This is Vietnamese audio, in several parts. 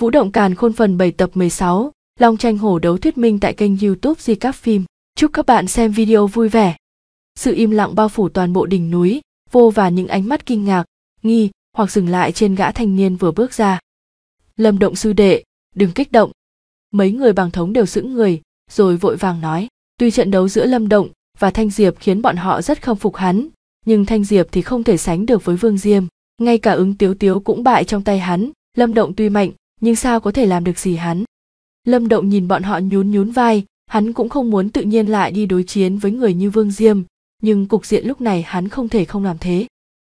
Vũ động càn khôn phần 7 tập 16, Long tranh hổ đấu thuyết minh tại kênh YouTube Di Các Phim. Chúc các bạn xem video vui vẻ. Sự im lặng bao phủ toàn bộ đỉnh núi, vô và những ánh mắt kinh ngạc, nghi hoặc dừng lại trên gã thanh niên vừa bước ra. Lâm động sư đệ, đừng kích động. Mấy người bằng thống đều sững người, rồi vội vàng nói. Tuy trận đấu giữa Lâm Động và Thanh Diệp khiến bọn họ rất không phục hắn, nhưng Thanh Diệp thì không thể sánh được với Vương Diêm. Ngay cả ứng tiếu tiếu cũng bại trong tay hắn, Lâm Động tuy mạnh nhưng sao có thể làm được gì hắn lâm động nhìn bọn họ nhún nhún vai hắn cũng không muốn tự nhiên lại đi đối chiến với người như vương diêm nhưng cục diện lúc này hắn không thể không làm thế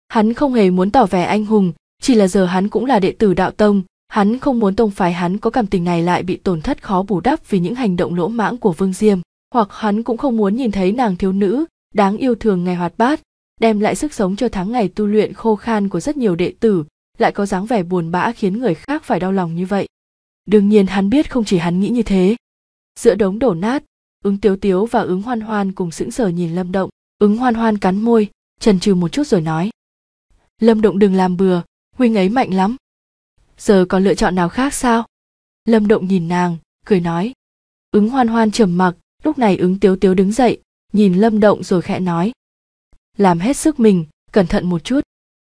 hắn không hề muốn tỏ vẻ anh hùng chỉ là giờ hắn cũng là đệ tử đạo tông hắn không muốn tông phái hắn có cảm tình này lại bị tổn thất khó bù đắp vì những hành động lỗ mãng của vương diêm hoặc hắn cũng không muốn nhìn thấy nàng thiếu nữ đáng yêu thường ngày hoạt bát đem lại sức sống cho tháng ngày tu luyện khô khan của rất nhiều đệ tử lại có dáng vẻ buồn bã khiến người khác phải đau lòng như vậy đương nhiên hắn biết không chỉ hắn nghĩ như thế giữa đống đổ nát ứng tiếu tiếu và ứng hoan hoan cùng sững sờ nhìn lâm động ứng hoan hoan cắn môi trần trừ một chút rồi nói lâm động đừng làm bừa huynh ấy mạnh lắm giờ còn lựa chọn nào khác sao lâm động nhìn nàng cười nói ứng hoan hoan trầm mặc lúc này ứng tiếu tiếu đứng dậy nhìn lâm động rồi khẽ nói làm hết sức mình cẩn thận một chút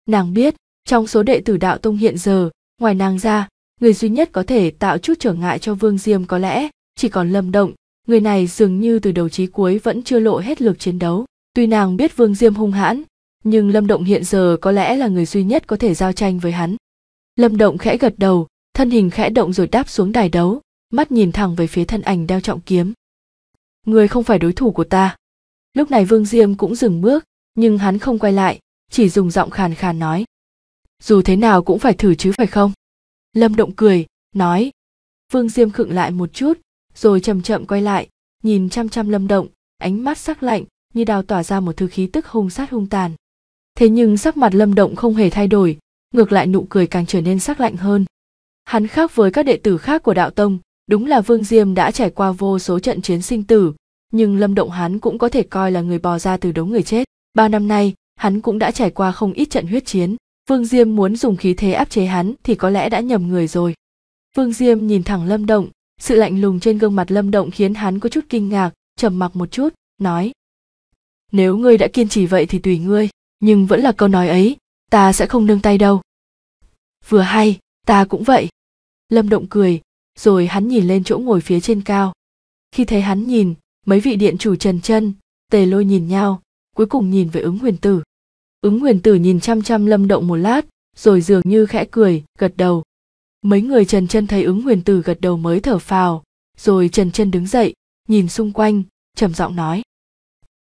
nàng biết trong số đệ tử đạo tông hiện giờ ngoài nàng ra người duy nhất có thể tạo chút trở ngại cho vương diêm có lẽ chỉ còn lâm động người này dường như từ đầu chí cuối vẫn chưa lộ hết lực chiến đấu tuy nàng biết vương diêm hung hãn nhưng lâm động hiện giờ có lẽ là người duy nhất có thể giao tranh với hắn lâm động khẽ gật đầu thân hình khẽ động rồi đáp xuống đài đấu mắt nhìn thẳng về phía thân ảnh đeo trọng kiếm người không phải đối thủ của ta lúc này vương diêm cũng dừng bước nhưng hắn không quay lại chỉ dùng giọng khàn khàn nói dù thế nào cũng phải thử chứ phải không lâm động cười nói vương diêm khựng lại một chút rồi chậm chậm quay lại nhìn chăm chăm lâm động ánh mắt sắc lạnh như đào tỏa ra một thứ khí tức hung sát hung tàn thế nhưng sắc mặt lâm động không hề thay đổi ngược lại nụ cười càng trở nên sắc lạnh hơn hắn khác với các đệ tử khác của đạo tông đúng là vương diêm đã trải qua vô số trận chiến sinh tử nhưng lâm động hắn cũng có thể coi là người bò ra từ đống người chết ba năm nay hắn cũng đã trải qua không ít trận huyết chiến Vương Diêm muốn dùng khí thế áp chế hắn thì có lẽ đã nhầm người rồi. Vương Diêm nhìn thẳng Lâm Động, sự lạnh lùng trên gương mặt Lâm Động khiến hắn có chút kinh ngạc, trầm mặc một chút, nói: "Nếu ngươi đã kiên trì vậy thì tùy ngươi, nhưng vẫn là câu nói ấy, ta sẽ không nương tay đâu." "Vừa hay, ta cũng vậy." Lâm Động cười, rồi hắn nhìn lên chỗ ngồi phía trên cao. Khi thấy hắn nhìn, mấy vị điện chủ Trần Chân, Tề Lôi nhìn nhau, cuối cùng nhìn về ứng huyền tử ứng huyền tử nhìn chăm chăm lâm động một lát rồi dường như khẽ cười gật đầu mấy người trần chân thấy ứng huyền tử gật đầu mới thở phào rồi trần chân đứng dậy nhìn xung quanh trầm giọng nói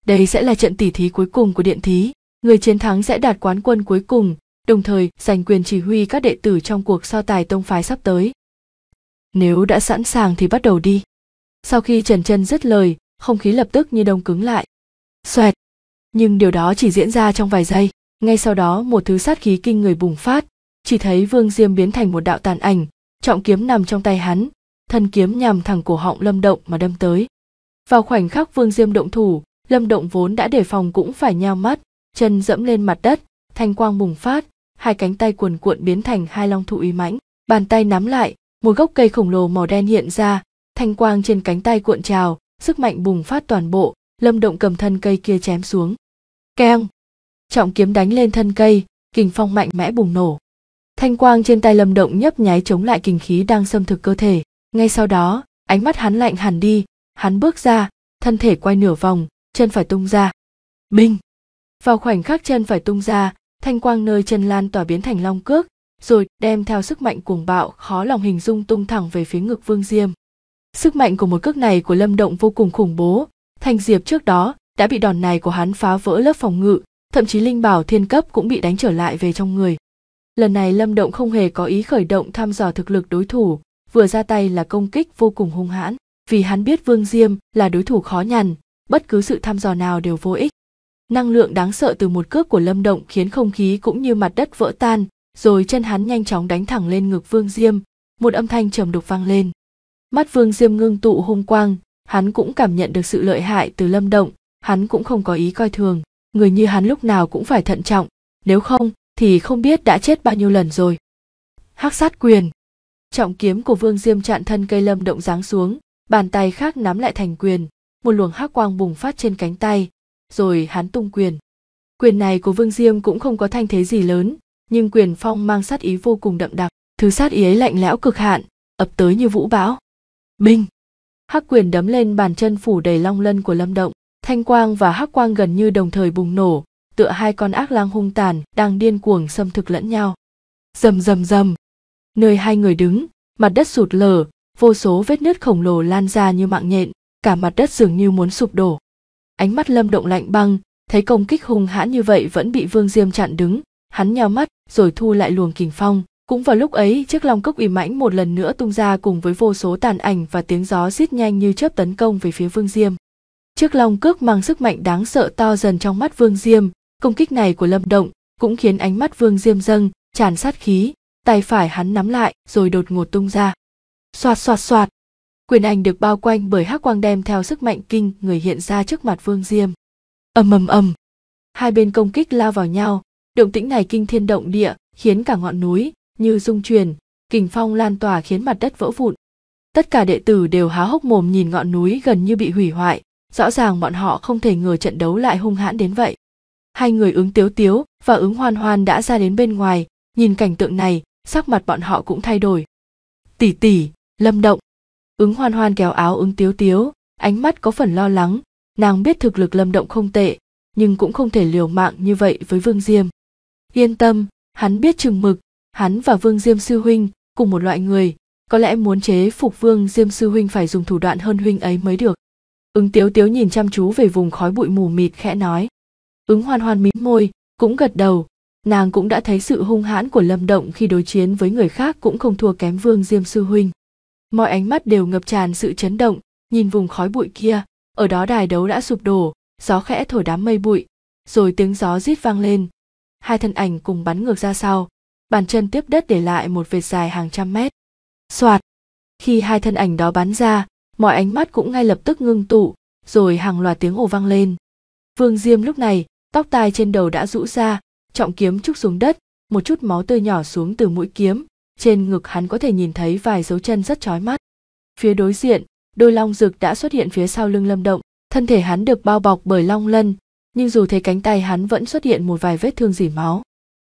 đây sẽ là trận tỉ thí cuối cùng của điện thí người chiến thắng sẽ đạt quán quân cuối cùng đồng thời giành quyền chỉ huy các đệ tử trong cuộc so tài tông phái sắp tới nếu đã sẵn sàng thì bắt đầu đi sau khi trần chân dứt lời không khí lập tức như đông cứng lại xoẹt nhưng điều đó chỉ diễn ra trong vài giây ngay sau đó một thứ sát khí kinh người bùng phát chỉ thấy vương diêm biến thành một đạo tàn ảnh trọng kiếm nằm trong tay hắn thân kiếm nhằm thẳng cổ họng lâm động mà đâm tới vào khoảnh khắc vương diêm động thủ lâm động vốn đã đề phòng cũng phải nhao mắt chân dẫm lên mặt đất thanh quang bùng phát hai cánh tay cuồn cuộn biến thành hai long thụ uy mãnh bàn tay nắm lại một gốc cây khổng lồ màu đen hiện ra thanh quang trên cánh tay cuộn trào sức mạnh bùng phát toàn bộ lâm động cầm thân cây kia chém xuống keng trọng kiếm đánh lên thân cây kình phong mạnh mẽ bùng nổ thanh quang trên tay lâm động nhấp nháy chống lại kình khí đang xâm thực cơ thể ngay sau đó ánh mắt hắn lạnh hẳn đi hắn bước ra thân thể quay nửa vòng chân phải tung ra binh. vào khoảnh khắc chân phải tung ra thanh quang nơi chân lan tỏa biến thành long cước rồi đem theo sức mạnh cuồng bạo khó lòng hình dung tung thẳng về phía ngực vương diêm sức mạnh của một cước này của lâm động vô cùng khủng bố Thanh Diệp trước đó đã bị đòn này của hắn phá vỡ lớp phòng ngự, thậm chí linh bảo thiên cấp cũng bị đánh trở lại về trong người. Lần này Lâm Động không hề có ý khởi động thăm dò thực lực đối thủ, vừa ra tay là công kích vô cùng hung hãn, vì hắn biết Vương Diêm là đối thủ khó nhằn, bất cứ sự thăm dò nào đều vô ích. Năng lượng đáng sợ từ một cước của Lâm Động khiến không khí cũng như mặt đất vỡ tan, rồi chân hắn nhanh chóng đánh thẳng lên ngực Vương Diêm, một âm thanh trầm đục vang lên. Mắt Vương Diêm ngưng tụ hung quang, hắn cũng cảm nhận được sự lợi hại từ lâm động hắn cũng không có ý coi thường người như hắn lúc nào cũng phải thận trọng nếu không thì không biết đã chết bao nhiêu lần rồi hắc sát quyền trọng kiếm của vương diêm chặn thân cây lâm động giáng xuống bàn tay khác nắm lại thành quyền một luồng hắc quang bùng phát trên cánh tay rồi hắn tung quyền quyền này của vương diêm cũng không có thanh thế gì lớn nhưng quyền phong mang sát ý vô cùng đậm đặc thứ sát ý ấy lạnh lẽo cực hạn ập tới như vũ bão binh hắc quyền đấm lên bàn chân phủ đầy long lân của lâm động thanh quang và hắc quang gần như đồng thời bùng nổ tựa hai con ác lang hung tàn đang điên cuồng xâm thực lẫn nhau rầm rầm rầm nơi hai người đứng mặt đất sụt lở vô số vết nứt khổng lồ lan ra như mạng nhện cả mặt đất dường như muốn sụp đổ ánh mắt lâm động lạnh băng thấy công kích hung hãn như vậy vẫn bị vương diêm chặn đứng hắn nheo mắt rồi thu lại luồng kình phong cũng vào lúc ấy, chiếc long cốc uy mãnh một lần nữa tung ra cùng với vô số tàn ảnh và tiếng gió xiết nhanh như chớp tấn công về phía Vương Diêm. Chiếc long cước mang sức mạnh đáng sợ to dần trong mắt Vương Diêm, công kích này của Lâm Động cũng khiến ánh mắt Vương Diêm dâng, tràn sát khí, tay phải hắn nắm lại rồi đột ngột tung ra. Xoạt xoạt xoạt. Quyền ảnh được bao quanh bởi hắc quang đem theo sức mạnh kinh người hiện ra trước mặt Vương Diêm. Ầm ầm ầm. Hai bên công kích lao vào nhau, động tĩnh này kinh thiên động địa, khiến cả ngọn núi, như rung chuyển, kình phong lan tỏa khiến mặt đất vỡ vụn. Tất cả đệ tử đều há hốc mồm nhìn ngọn núi gần như bị hủy hoại, rõ ràng bọn họ không thể ngờ trận đấu lại hung hãn đến vậy. Hai người ứng tiếu tiếu và ứng hoan hoan đã ra đến bên ngoài, nhìn cảnh tượng này, sắc mặt bọn họ cũng thay đổi. Tỷ tỷ, lâm động. Ứng hoan hoan kéo áo ứng tiếu tiếu, ánh mắt có phần lo lắng, nàng biết thực lực lâm động không tệ, nhưng cũng không thể liều mạng như vậy với Vương Diêm. Yên tâm, hắn biết chừng mực, hắn và vương diêm sư huynh cùng một loại người có lẽ muốn chế phục vương diêm sư huynh phải dùng thủ đoạn hơn huynh ấy mới được ứng tiếu tiếu nhìn chăm chú về vùng khói bụi mù mịt khẽ nói ứng hoan hoan mím môi cũng gật đầu nàng cũng đã thấy sự hung hãn của lâm động khi đối chiến với người khác cũng không thua kém vương diêm sư huynh mọi ánh mắt đều ngập tràn sự chấn động nhìn vùng khói bụi kia ở đó đài đấu đã sụp đổ gió khẽ thổi đám mây bụi rồi tiếng gió rít vang lên hai thân ảnh cùng bắn ngược ra sau bàn chân tiếp đất để lại một vệt dài hàng trăm mét. Soạt! Khi hai thân ảnh đó bắn ra, mọi ánh mắt cũng ngay lập tức ngưng tụ, rồi hàng loạt tiếng ồ vang lên. Vương Diêm lúc này, tóc tai trên đầu đã rũ ra, trọng kiếm trúc xuống đất, một chút máu tươi nhỏ xuống từ mũi kiếm, trên ngực hắn có thể nhìn thấy vài dấu chân rất chói mắt. Phía đối diện, đôi long rực đã xuất hiện phía sau lưng lâm động, thân thể hắn được bao bọc bởi long lân, nhưng dù thế cánh tay hắn vẫn xuất hiện một vài vết thương dỉ máu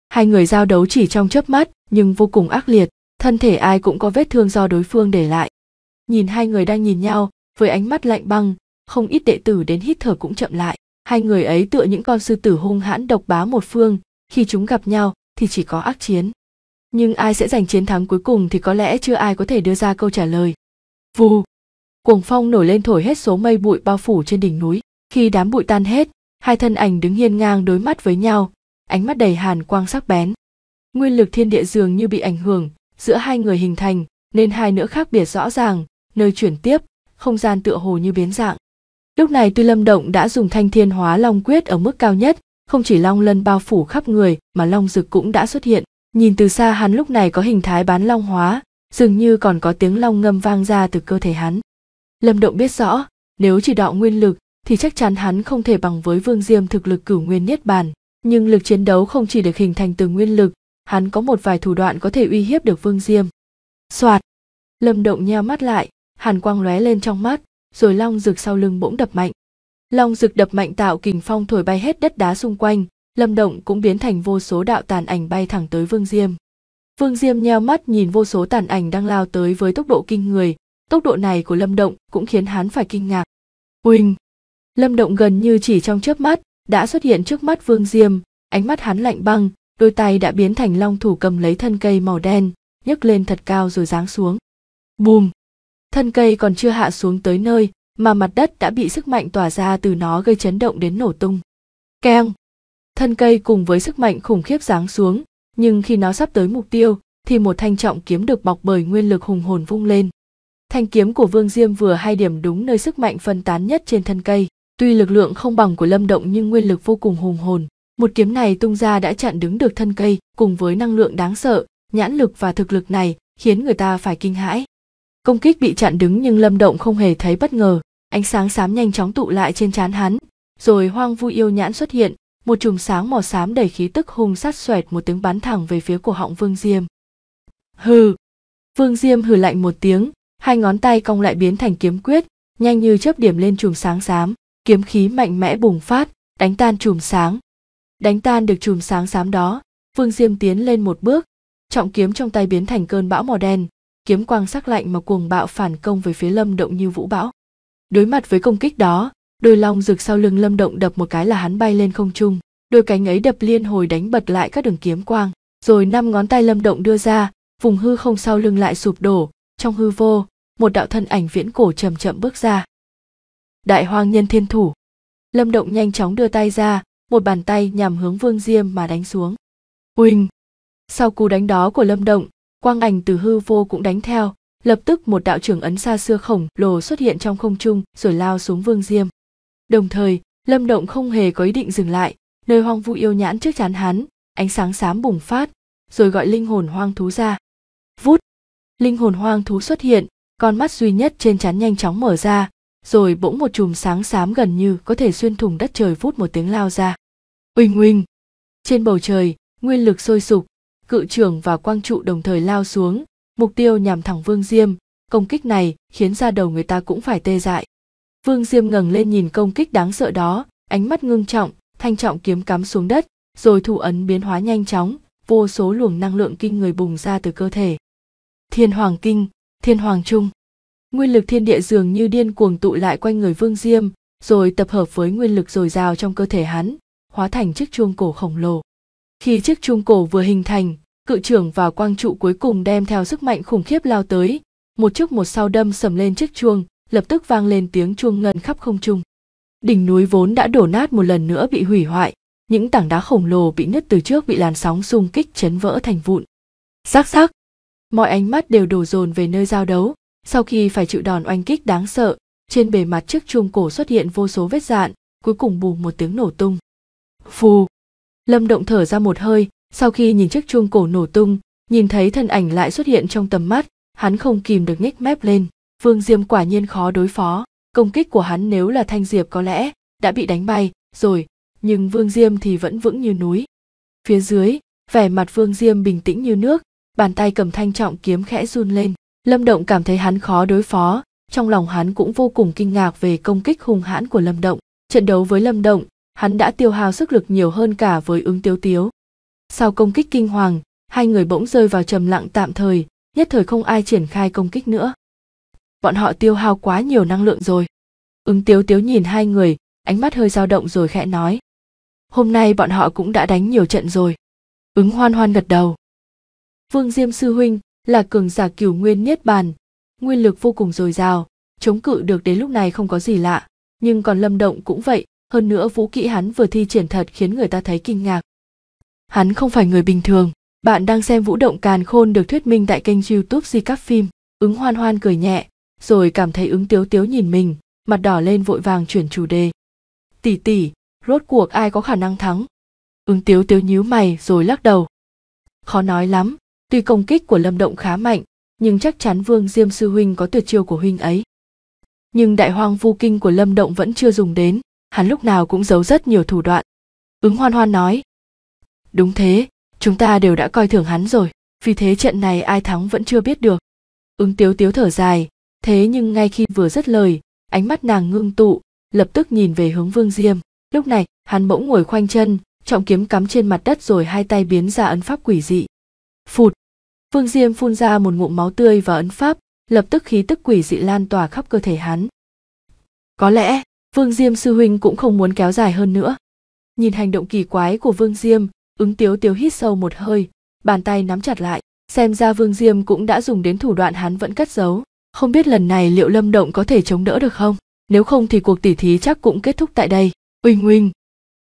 hai người giao đấu chỉ trong chớp mắt nhưng vô cùng ác liệt thân thể ai cũng có vết thương do đối phương để lại nhìn hai người đang nhìn nhau với ánh mắt lạnh băng không ít đệ tử đến hít thở cũng chậm lại hai người ấy tựa những con sư tử hung hãn độc bá một phương khi chúng gặp nhau thì chỉ có ác chiến nhưng ai sẽ giành chiến thắng cuối cùng thì có lẽ chưa ai có thể đưa ra câu trả lời vù cuồng phong nổi lên thổi hết số mây bụi bao phủ trên đỉnh núi khi đám bụi tan hết hai thân ảnh đứng hiên ngang đối mắt với nhau ánh mắt đầy hàn quang sắc bén nguyên lực thiên địa dường như bị ảnh hưởng giữa hai người hình thành nên hai nữa khác biệt rõ ràng nơi chuyển tiếp không gian tựa hồ như biến dạng lúc này tuy lâm động đã dùng thanh thiên hóa long quyết ở mức cao nhất không chỉ long lân bao phủ khắp người mà long rực cũng đã xuất hiện nhìn từ xa hắn lúc này có hình thái bán long hóa dường như còn có tiếng long ngâm vang ra từ cơ thể hắn lâm động biết rõ nếu chỉ đạo nguyên lực thì chắc chắn hắn không thể bằng với vương diêm thực lực cửu nguyên niết bàn nhưng lực chiến đấu không chỉ được hình thành từ nguyên lực hắn có một vài thủ đoạn có thể uy hiếp được vương diêm soạt lâm động nheo mắt lại hàn quang lóe lên trong mắt rồi long rực sau lưng bỗng đập mạnh long rực đập mạnh tạo kình phong thổi bay hết đất đá xung quanh lâm động cũng biến thành vô số đạo tàn ảnh bay thẳng tới vương diêm vương diêm nheo mắt nhìn vô số tàn ảnh đang lao tới với tốc độ kinh người tốc độ này của lâm động cũng khiến hắn phải kinh ngạc huỳnh lâm động gần như chỉ trong chớp mắt đã xuất hiện trước mắt Vương Diêm, ánh mắt hắn lạnh băng, đôi tay đã biến thành long thủ cầm lấy thân cây màu đen, nhấc lên thật cao rồi giáng xuống. Bùm! Thân cây còn chưa hạ xuống tới nơi mà mặt đất đã bị sức mạnh tỏa ra từ nó gây chấn động đến nổ tung. Keng! Thân cây cùng với sức mạnh khủng khiếp giáng xuống, nhưng khi nó sắp tới mục tiêu thì một thanh trọng kiếm được bọc bởi nguyên lực hùng hồn vung lên. Thanh kiếm của Vương Diêm vừa hai điểm đúng nơi sức mạnh phân tán nhất trên thân cây. Tuy lực lượng không bằng của Lâm Động nhưng nguyên lực vô cùng hùng hồn, một kiếm này tung ra đã chặn đứng được thân cây, cùng với năng lượng đáng sợ, nhãn lực và thực lực này khiến người ta phải kinh hãi. Công kích bị chặn đứng nhưng Lâm Động không hề thấy bất ngờ, ánh sáng xám nhanh chóng tụ lại trên trán hắn, rồi Hoang Vu yêu nhãn xuất hiện, một chùm sáng màu xám đầy khí tức hung sát xoẹt một tiếng bắn thẳng về phía của họng Vương Diêm. Hừ. Vương Diêm hừ lạnh một tiếng, hai ngón tay cong lại biến thành kiếm quyết, nhanh như chớp điểm lên chùm sáng xám kiếm khí mạnh mẽ bùng phát đánh tan chùm sáng đánh tan được chùm sáng xám đó vương diêm tiến lên một bước trọng kiếm trong tay biến thành cơn bão màu đen kiếm quang sắc lạnh mà cuồng bạo phản công về phía lâm động như vũ bão đối mặt với công kích đó đôi long rực sau lưng lâm động đập một cái là hắn bay lên không trung đôi cánh ấy đập liên hồi đánh bật lại các đường kiếm quang rồi năm ngón tay lâm động đưa ra vùng hư không sau lưng lại sụp đổ trong hư vô một đạo thân ảnh viễn cổ chậm chậm bước ra đại hoang nhân thiên thủ lâm động nhanh chóng đưa tay ra một bàn tay nhằm hướng vương diêm mà đánh xuống huỳnh sau cú đánh đó của lâm động quang ảnh từ hư vô cũng đánh theo lập tức một đạo trưởng ấn xa xưa khổng lồ xuất hiện trong không trung rồi lao xuống vương diêm đồng thời lâm động không hề có ý định dừng lại nơi hoang vu yêu nhãn trước chán hắn ánh sáng xám bùng phát rồi gọi linh hồn hoang thú ra vút linh hồn hoang thú xuất hiện con mắt duy nhất trên chắn nhanh chóng mở ra rồi bỗng một chùm sáng xám gần như có thể xuyên thủng đất trời phút một tiếng lao ra. Uỳnh uỳnh! Trên bầu trời, nguyên lực sôi sục, cự trưởng và quang trụ đồng thời lao xuống, mục tiêu nhằm thẳng Vương Diêm, công kích này khiến ra đầu người ta cũng phải tê dại. Vương Diêm ngẩng lên nhìn công kích đáng sợ đó, ánh mắt ngưng trọng, thanh trọng kiếm cắm xuống đất, rồi thủ ấn biến hóa nhanh chóng, vô số luồng năng lượng kinh người bùng ra từ cơ thể. Thiên Hoàng Kinh, Thiên Hoàng Trung nguyên lực thiên địa dường như điên cuồng tụ lại quanh người Vương Diêm, rồi tập hợp với nguyên lực dồi dào trong cơ thể hắn, hóa thành chiếc chuông cổ khổng lồ. Khi chiếc chuông cổ vừa hình thành, cự trưởng và quang trụ cuối cùng đem theo sức mạnh khủng khiếp lao tới, một trước một sau đâm sầm lên chiếc chuông, lập tức vang lên tiếng chuông ngân khắp không trung. Đỉnh núi vốn đã đổ nát một lần nữa bị hủy hoại, những tảng đá khổng lồ bị nứt từ trước bị làn sóng xung kích chấn vỡ thành vụn. Sắc sắc, mọi ánh mắt đều đổ dồn về nơi giao đấu, sau khi phải chịu đòn oanh kích đáng sợ trên bề mặt chiếc chuông cổ xuất hiện vô số vết dạn cuối cùng bù một tiếng nổ tung phù lâm động thở ra một hơi sau khi nhìn chiếc chuông cổ nổ tung nhìn thấy thân ảnh lại xuất hiện trong tầm mắt hắn không kìm được nhếch mép lên vương diêm quả nhiên khó đối phó công kích của hắn nếu là thanh diệp có lẽ đã bị đánh bay rồi nhưng vương diêm thì vẫn vững như núi phía dưới vẻ mặt vương diêm bình tĩnh như nước bàn tay cầm thanh trọng kiếm khẽ run lên lâm động cảm thấy hắn khó đối phó trong lòng hắn cũng vô cùng kinh ngạc về công kích hung hãn của lâm động trận đấu với lâm động hắn đã tiêu hao sức lực nhiều hơn cả với ứng tiếu tiếu sau công kích kinh hoàng hai người bỗng rơi vào trầm lặng tạm thời nhất thời không ai triển khai công kích nữa bọn họ tiêu hao quá nhiều năng lượng rồi ứng tiếu tiếu nhìn hai người ánh mắt hơi dao động rồi khẽ nói hôm nay bọn họ cũng đã đánh nhiều trận rồi ứng hoan hoan gật đầu vương diêm sư huynh là cường giả cửu nguyên niết bàn nguyên lực vô cùng dồi dào chống cự được đến lúc này không có gì lạ nhưng còn lâm động cũng vậy hơn nữa vũ kỹ hắn vừa thi triển thật khiến người ta thấy kinh ngạc hắn không phải người bình thường bạn đang xem vũ động càn khôn được thuyết minh tại kênh youtube di các phim ứng hoan hoan cười nhẹ rồi cảm thấy ứng tiếu tiếu nhìn mình mặt đỏ lên vội vàng chuyển chủ đề tỷ tỷ rốt cuộc ai có khả năng thắng ứng tiếu tiếu nhíu mày rồi lắc đầu khó nói lắm Tuy công kích của Lâm Động khá mạnh, nhưng chắc chắn Vương Diêm sư huynh có tuyệt chiêu của huynh ấy. Nhưng đại hoang vu kinh của Lâm Động vẫn chưa dùng đến, hắn lúc nào cũng giấu rất nhiều thủ đoạn. Ứng Hoan Hoan nói: "Đúng thế, chúng ta đều đã coi thường hắn rồi, vì thế trận này ai thắng vẫn chưa biết được." Ứng Tiếu Tiếu thở dài, thế nhưng ngay khi vừa dứt lời, ánh mắt nàng ngưng tụ, lập tức nhìn về hướng Vương Diêm. Lúc này, hắn bỗng ngồi khoanh chân, trọng kiếm cắm trên mặt đất rồi hai tay biến ra ấn pháp quỷ dị. Phụt, Phương Diêm phun ra một ngụm máu tươi và ấn pháp, lập tức khí tức quỷ dị lan tỏa khắp cơ thể hắn. Có lẽ, Vương Diêm sư huynh cũng không muốn kéo dài hơn nữa. Nhìn hành động kỳ quái của Vương Diêm, ứng tiếu tiếu hít sâu một hơi, bàn tay nắm chặt lại, xem ra Vương Diêm cũng đã dùng đến thủ đoạn hắn vẫn cất giấu. Không biết lần này liệu Lâm Động có thể chống đỡ được không? Nếu không thì cuộc tỉ thí chắc cũng kết thúc tại đây. Uỳnh uỳnh!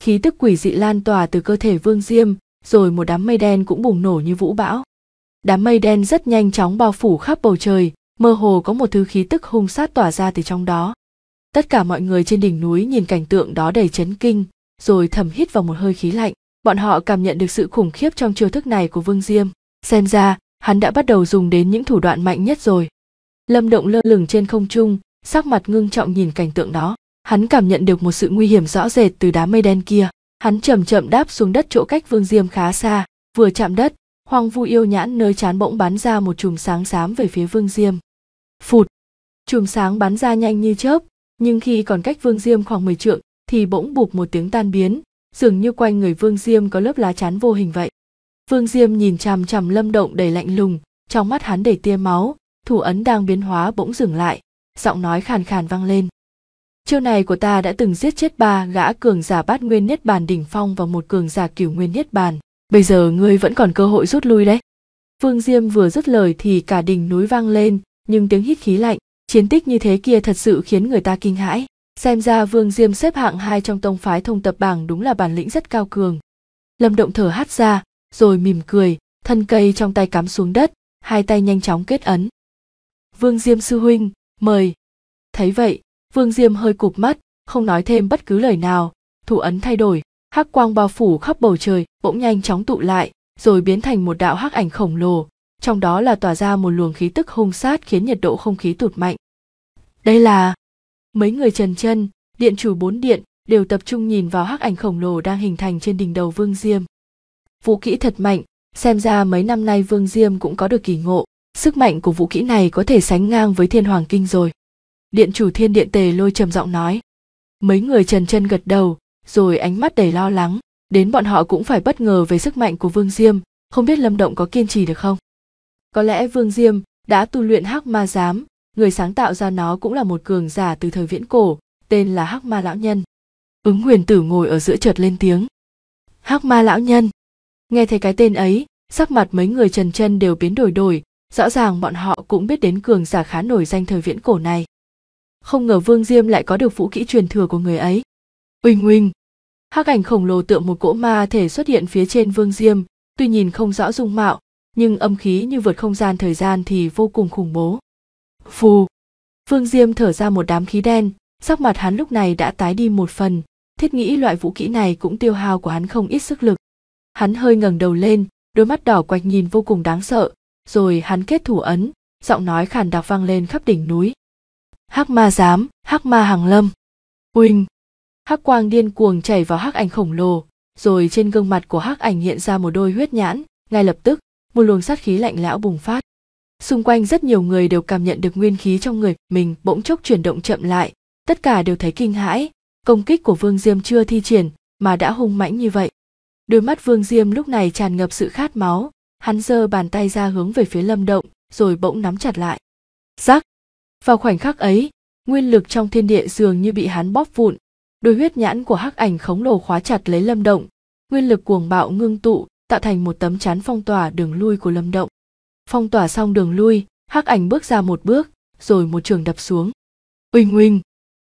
Khí tức quỷ dị lan tỏa từ cơ thể Vương Diêm, rồi một đám mây đen cũng bùng nổ như vũ bão đám mây đen rất nhanh chóng bao phủ khắp bầu trời mơ hồ có một thứ khí tức hung sát tỏa ra từ trong đó tất cả mọi người trên đỉnh núi nhìn cảnh tượng đó đầy chấn kinh rồi thầm hít vào một hơi khí lạnh bọn họ cảm nhận được sự khủng khiếp trong chiêu thức này của vương diêm xem ra hắn đã bắt đầu dùng đến những thủ đoạn mạnh nhất rồi lâm động lơ lửng trên không trung sắc mặt ngưng trọng nhìn cảnh tượng đó hắn cảm nhận được một sự nguy hiểm rõ rệt từ đám mây đen kia hắn chậm chậm đáp xuống đất chỗ cách vương diêm khá xa vừa chạm đất Hoàng Vu yêu nhãn nơi chán bỗng bắn ra một chùm sáng xám về phía Vương Diêm. Phụt! Chùm sáng bắn ra nhanh như chớp, nhưng khi còn cách Vương Diêm khoảng 10 trượng thì bỗng bụp một tiếng tan biến, dường như quanh người Vương Diêm có lớp lá chán vô hình vậy. Vương Diêm nhìn chằm chằm Lâm Động đầy lạnh lùng, trong mắt hắn đầy tia máu, thủ ấn đang biến hóa bỗng dừng lại, giọng nói khàn khàn vang lên. Chiêu này của ta đã từng giết chết ba gã cường giả bát nguyên niết bàn đỉnh phong và một cường giả cửu nguyên niết bàn bây giờ ngươi vẫn còn cơ hội rút lui đấy vương diêm vừa dứt lời thì cả đỉnh núi vang lên nhưng tiếng hít khí lạnh chiến tích như thế kia thật sự khiến người ta kinh hãi xem ra vương diêm xếp hạng hai trong tông phái thông tập bảng đúng là bản lĩnh rất cao cường lâm động thở hắt ra rồi mỉm cười thân cây trong tay cắm xuống đất hai tay nhanh chóng kết ấn vương diêm sư huynh mời thấy vậy vương diêm hơi cụp mắt không nói thêm bất cứ lời nào thủ ấn thay đổi hắc quang bao phủ khắp bầu trời bỗng nhanh chóng tụ lại rồi biến thành một đạo hắc ảnh khổng lồ trong đó là tỏa ra một luồng khí tức hung sát khiến nhiệt độ không khí tụt mạnh đây là mấy người trần chân điện chủ bốn điện đều tập trung nhìn vào hắc ảnh khổng lồ đang hình thành trên đỉnh đầu vương diêm vũ kỹ thật mạnh xem ra mấy năm nay vương diêm cũng có được kỳ ngộ sức mạnh của vũ kỹ này có thể sánh ngang với thiên hoàng kinh rồi điện chủ thiên điện tề lôi trầm giọng nói mấy người trần chân gật đầu rồi ánh mắt đầy lo lắng đến bọn họ cũng phải bất ngờ về sức mạnh của vương diêm không biết lâm động có kiên trì được không có lẽ vương diêm đã tu luyện hắc ma giám người sáng tạo ra nó cũng là một cường giả từ thời viễn cổ tên là hắc ma lão nhân ứng huyền tử ngồi ở giữa chợt lên tiếng hắc ma lão nhân nghe thấy cái tên ấy sắc mặt mấy người trần chân đều biến đổi đổi rõ ràng bọn họ cũng biết đến cường giả khá nổi danh thời viễn cổ này không ngờ vương diêm lại có được vũ kỹ truyền thừa của người ấy Huỳnh huỳnh. Hắc ảnh khổng lồ tượng một cỗ ma thể xuất hiện phía trên Vương Diêm, tuy nhìn không rõ dung mạo, nhưng âm khí như vượt không gian thời gian thì vô cùng khủng bố. Phù. Vương Diêm thở ra một đám khí đen, sắc mặt hắn lúc này đã tái đi một phần, thiết nghĩ loại vũ kỹ này cũng tiêu hao của hắn không ít sức lực. Hắn hơi ngẩng đầu lên, đôi mắt đỏ quạch nhìn vô cùng đáng sợ, rồi hắn kết thủ ấn, giọng nói khàn đặc vang lên khắp đỉnh núi. Hắc ma dám, hắc ma hàng lâm. Huynh hắc quang điên cuồng chảy vào hắc ảnh khổng lồ rồi trên gương mặt của hắc ảnh hiện ra một đôi huyết nhãn ngay lập tức một luồng sát khí lạnh lẽo bùng phát xung quanh rất nhiều người đều cảm nhận được nguyên khí trong người mình bỗng chốc chuyển động chậm lại tất cả đều thấy kinh hãi công kích của vương diêm chưa thi triển mà đã hung mãnh như vậy đôi mắt vương diêm lúc này tràn ngập sự khát máu hắn giơ bàn tay ra hướng về phía lâm động rồi bỗng nắm chặt lại rắc vào khoảnh khắc ấy nguyên lực trong thiên địa dường như bị hắn bóp vụn đôi huyết nhãn của hắc ảnh khổng lồ khóa chặt lấy lâm động nguyên lực cuồng bạo ngưng tụ tạo thành một tấm chắn phong tỏa đường lui của lâm động phong tỏa xong đường lui hắc ảnh bước ra một bước rồi một trường đập xuống uỳnh uỳnh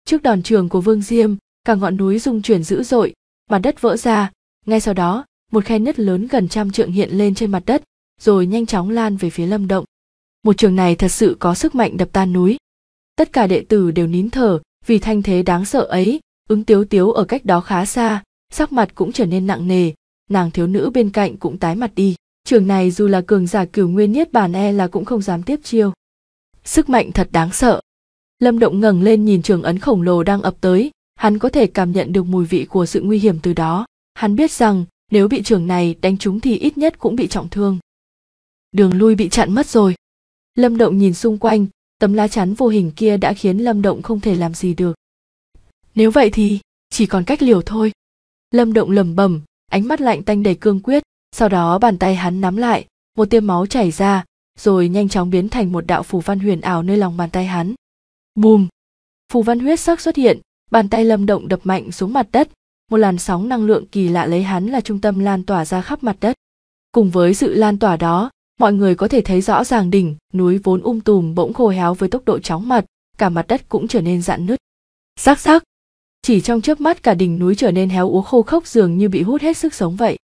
trước đòn trường của vương diêm cả ngọn núi rung chuyển dữ dội mặt đất vỡ ra ngay sau đó một khe nứt lớn gần trăm trượng hiện lên trên mặt đất rồi nhanh chóng lan về phía lâm động một trường này thật sự có sức mạnh đập tan núi tất cả đệ tử đều nín thở vì thanh thế đáng sợ ấy ứng tiếu tiếu ở cách đó khá xa sắc mặt cũng trở nên nặng nề nàng thiếu nữ bên cạnh cũng tái mặt đi trường này dù là cường giả cửu nguyên nhất bản e là cũng không dám tiếp chiêu sức mạnh thật đáng sợ lâm động ngẩng lên nhìn trường ấn khổng lồ đang ập tới hắn có thể cảm nhận được mùi vị của sự nguy hiểm từ đó hắn biết rằng nếu bị trường này đánh trúng thì ít nhất cũng bị trọng thương đường lui bị chặn mất rồi lâm động nhìn xung quanh tấm lá chắn vô hình kia đã khiến lâm động không thể làm gì được nếu vậy thì chỉ còn cách liều thôi lâm động lẩm bẩm ánh mắt lạnh tanh đầy cương quyết sau đó bàn tay hắn nắm lại một tia máu chảy ra rồi nhanh chóng biến thành một đạo phù văn huyền ảo nơi lòng bàn tay hắn bùm phù văn huyết sắc xuất hiện bàn tay lâm động đập mạnh xuống mặt đất một làn sóng năng lượng kỳ lạ lấy hắn là trung tâm lan tỏa ra khắp mặt đất cùng với sự lan tỏa đó mọi người có thể thấy rõ ràng đỉnh núi vốn um tùm bỗng khô héo với tốc độ chóng mặt cả mặt đất cũng trở nên dạn nứt sắc sắc chỉ trong chớp mắt cả đỉnh núi trở nên héo úa khô khốc dường như bị hút hết sức sống vậy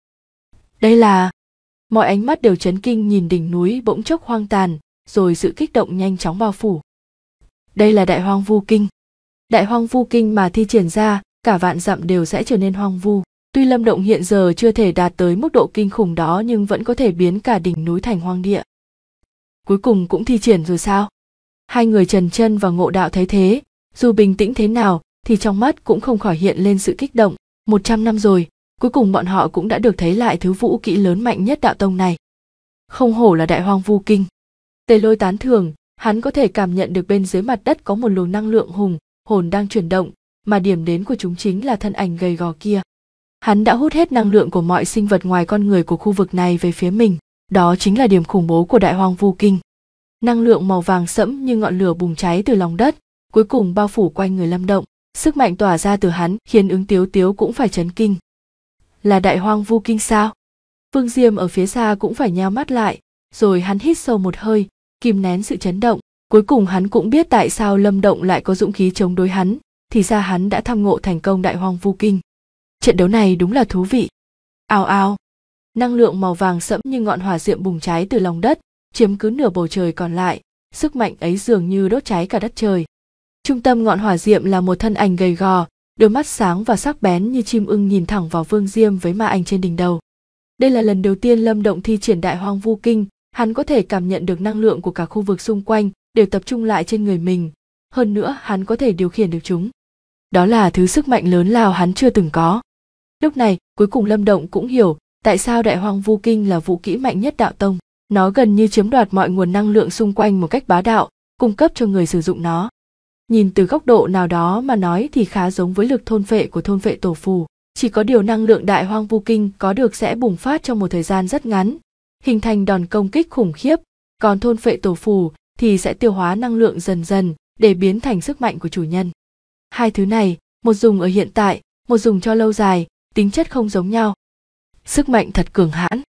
đây là mọi ánh mắt đều chấn kinh nhìn đỉnh núi bỗng chốc hoang tàn rồi sự kích động nhanh chóng bao phủ đây là đại hoang vu kinh đại hoang vu kinh mà thi triển ra cả vạn dặm đều sẽ trở nên hoang vu tuy lâm động hiện giờ chưa thể đạt tới mức độ kinh khủng đó nhưng vẫn có thể biến cả đỉnh núi thành hoang địa cuối cùng cũng thi triển rồi sao hai người trần chân và ngộ đạo thấy thế dù bình tĩnh thế nào thì trong mắt cũng không khỏi hiện lên sự kích động. Một trăm năm rồi, cuối cùng bọn họ cũng đã được thấy lại thứ vũ kỹ lớn mạnh nhất đạo tông này. Không hổ là đại hoang vu kinh. Tề lôi tán thường, hắn có thể cảm nhận được bên dưới mặt đất có một luồng năng lượng hùng, hồn đang chuyển động, mà điểm đến của chúng chính là thân ảnh gầy gò kia. Hắn đã hút hết năng lượng của mọi sinh vật ngoài con người của khu vực này về phía mình, đó chính là điểm khủng bố của đại hoang vu kinh. Năng lượng màu vàng sẫm như ngọn lửa bùng cháy từ lòng đất, cuối cùng bao phủ quanh người Lâm Động sức mạnh tỏa ra từ hắn khiến ứng tiếu tiếu cũng phải chấn kinh là đại hoang vu kinh sao Phương diêm ở phía xa cũng phải nheo mắt lại rồi hắn hít sâu một hơi kìm nén sự chấn động cuối cùng hắn cũng biết tại sao lâm động lại có dũng khí chống đối hắn thì ra hắn đã tham ngộ thành công đại hoang vu kinh trận đấu này đúng là thú vị ao ao năng lượng màu vàng sẫm như ngọn hỏa diệm bùng cháy từ lòng đất chiếm cứ nửa bầu trời còn lại sức mạnh ấy dường như đốt cháy cả đất trời Trung tâm ngọn hỏa diệm là một thân ảnh gầy gò, đôi mắt sáng và sắc bén như chim ưng nhìn thẳng vào Vương Diêm với ma ảnh trên đỉnh đầu. Đây là lần đầu tiên Lâm Động thi triển đại hoang vu kinh, hắn có thể cảm nhận được năng lượng của cả khu vực xung quanh đều tập trung lại trên người mình, hơn nữa hắn có thể điều khiển được chúng. Đó là thứ sức mạnh lớn lao hắn chưa từng có. Lúc này, cuối cùng Lâm Động cũng hiểu tại sao đại hoang vu kinh là vũ kỹ mạnh nhất đạo tông. Nó gần như chiếm đoạt mọi nguồn năng lượng xung quanh một cách bá đạo, cung cấp cho người sử dụng nó nhìn từ góc độ nào đó mà nói thì khá giống với lực thôn vệ của thôn vệ tổ phù chỉ có điều năng lượng đại hoang vu kinh có được sẽ bùng phát trong một thời gian rất ngắn hình thành đòn công kích khủng khiếp còn thôn phệ tổ phù thì sẽ tiêu hóa năng lượng dần dần để biến thành sức mạnh của chủ nhân hai thứ này một dùng ở hiện tại một dùng cho lâu dài tính chất không giống nhau sức mạnh thật cường hãn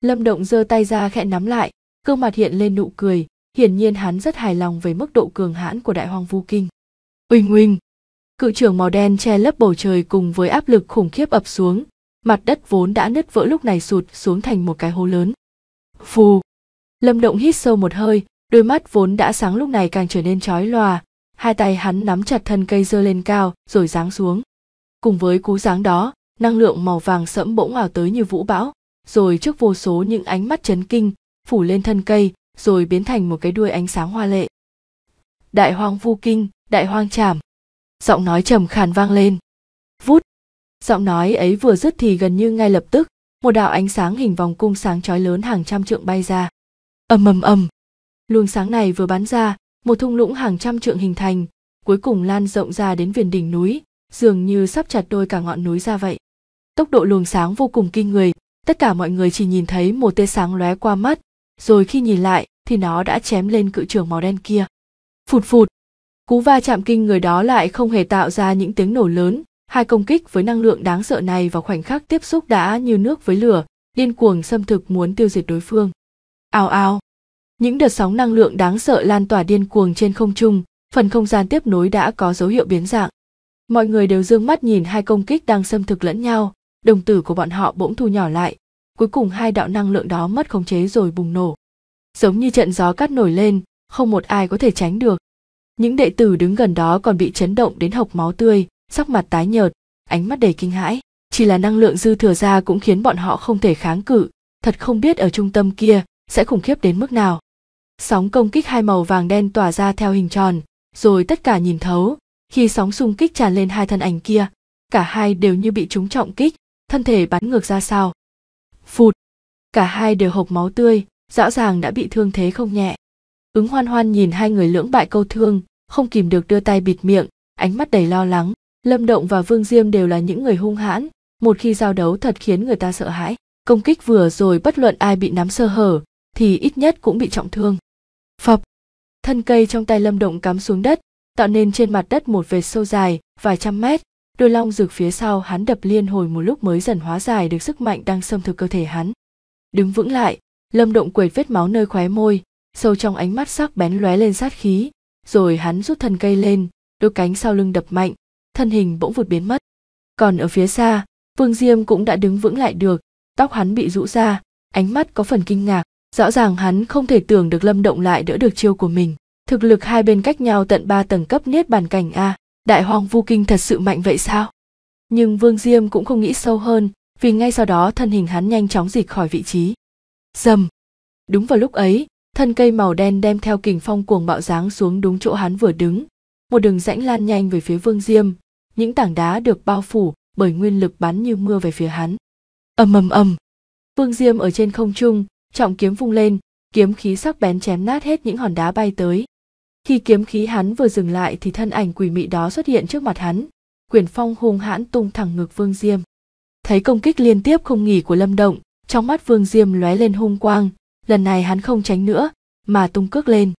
lâm động giơ tay ra khẽ nắm lại gương mặt hiện lên nụ cười hiển nhiên hắn rất hài lòng về mức độ cường hãn của đại hoàng vu kinh uỳnh uỳnh cự trưởng màu đen che lấp bầu trời cùng với áp lực khủng khiếp ập xuống mặt đất vốn đã nứt vỡ lúc này sụt xuống thành một cái hố lớn phù lâm động hít sâu một hơi đôi mắt vốn đã sáng lúc này càng trở nên trói lòa hai tay hắn nắm chặt thân cây dơ lên cao rồi giáng xuống cùng với cú giáng đó năng lượng màu vàng sẫm bỗng ảo tới như vũ bão rồi trước vô số những ánh mắt chấn kinh phủ lên thân cây rồi biến thành một cái đuôi ánh sáng hoa lệ đại hoang vu kinh đại hoang trảm giọng nói trầm khàn vang lên vút giọng nói ấy vừa dứt thì gần như ngay lập tức một đạo ánh sáng hình vòng cung sáng chói lớn hàng trăm trượng bay ra ầm ầm ầm luồng sáng này vừa bắn ra một thung lũng hàng trăm trượng hình thành cuối cùng lan rộng ra đến viền đỉnh núi dường như sắp chặt đôi cả ngọn núi ra vậy tốc độ luồng sáng vô cùng kinh người tất cả mọi người chỉ nhìn thấy một tia sáng lóe qua mắt rồi khi nhìn lại thì nó đã chém lên cự trường màu đen kia phụt phụt cú va chạm kinh người đó lại không hề tạo ra những tiếng nổ lớn hai công kích với năng lượng đáng sợ này vào khoảnh khắc tiếp xúc đã như nước với lửa điên cuồng xâm thực muốn tiêu diệt đối phương Ao ao, những đợt sóng năng lượng đáng sợ lan tỏa điên cuồng trên không trung phần không gian tiếp nối đã có dấu hiệu biến dạng mọi người đều dương mắt nhìn hai công kích đang xâm thực lẫn nhau đồng tử của bọn họ bỗng thu nhỏ lại cuối cùng hai đạo năng lượng đó mất khống chế rồi bùng nổ giống như trận gió cắt nổi lên không một ai có thể tránh được những đệ tử đứng gần đó còn bị chấn động đến hộc máu tươi sắc mặt tái nhợt ánh mắt đầy kinh hãi chỉ là năng lượng dư thừa ra cũng khiến bọn họ không thể kháng cự thật không biết ở trung tâm kia sẽ khủng khiếp đến mức nào sóng công kích hai màu vàng đen tỏa ra theo hình tròn rồi tất cả nhìn thấu khi sóng xung kích tràn lên hai thân ảnh kia cả hai đều như bị trúng trọng kích thân thể bắn ngược ra sao phụt cả hai đều hộp máu tươi rõ ràng đã bị thương thế không nhẹ ứng hoan hoan nhìn hai người lưỡng bại câu thương không kìm được đưa tay bịt miệng ánh mắt đầy lo lắng lâm động và vương diêm đều là những người hung hãn một khi giao đấu thật khiến người ta sợ hãi công kích vừa rồi bất luận ai bị nắm sơ hở thì ít nhất cũng bị trọng thương phập thân cây trong tay lâm động cắm xuống đất tạo nên trên mặt đất một vệt sâu dài vài trăm mét đôi long rực phía sau hắn đập liên hồi một lúc mới dần hóa giải được sức mạnh đang xâm thực cơ thể hắn đứng vững lại lâm động quệt vết máu nơi khóe môi sâu trong ánh mắt sắc bén lóe lên sát khí rồi hắn rút thân cây lên đôi cánh sau lưng đập mạnh thân hình bỗng vụt biến mất còn ở phía xa vương diêm cũng đã đứng vững lại được tóc hắn bị rũ ra ánh mắt có phần kinh ngạc rõ ràng hắn không thể tưởng được lâm động lại đỡ được chiêu của mình thực lực hai bên cách nhau tận ba tầng cấp niết bàn cảnh a đại hoàng vu kinh thật sự mạnh vậy sao nhưng vương diêm cũng không nghĩ sâu hơn vì ngay sau đó thân hình hắn nhanh chóng dịch khỏi vị trí dầm đúng vào lúc ấy thân cây màu đen đem theo kình phong cuồng bạo giáng xuống đúng chỗ hắn vừa đứng một đường rãnh lan nhanh về phía vương diêm những tảng đá được bao phủ bởi nguyên lực bắn như mưa về phía hắn ầm ầm ầm vương diêm ở trên không trung trọng kiếm vung lên kiếm khí sắc bén chém nát hết những hòn đá bay tới khi kiếm khí hắn vừa dừng lại thì thân ảnh quỷ mị đó xuất hiện trước mặt hắn quyền phong hung hãn tung thẳng ngực vương diêm thấy công kích liên tiếp không nghỉ của lâm động trong mắt vương diêm lóe lên hung quang lần này hắn không tránh nữa mà tung cước lên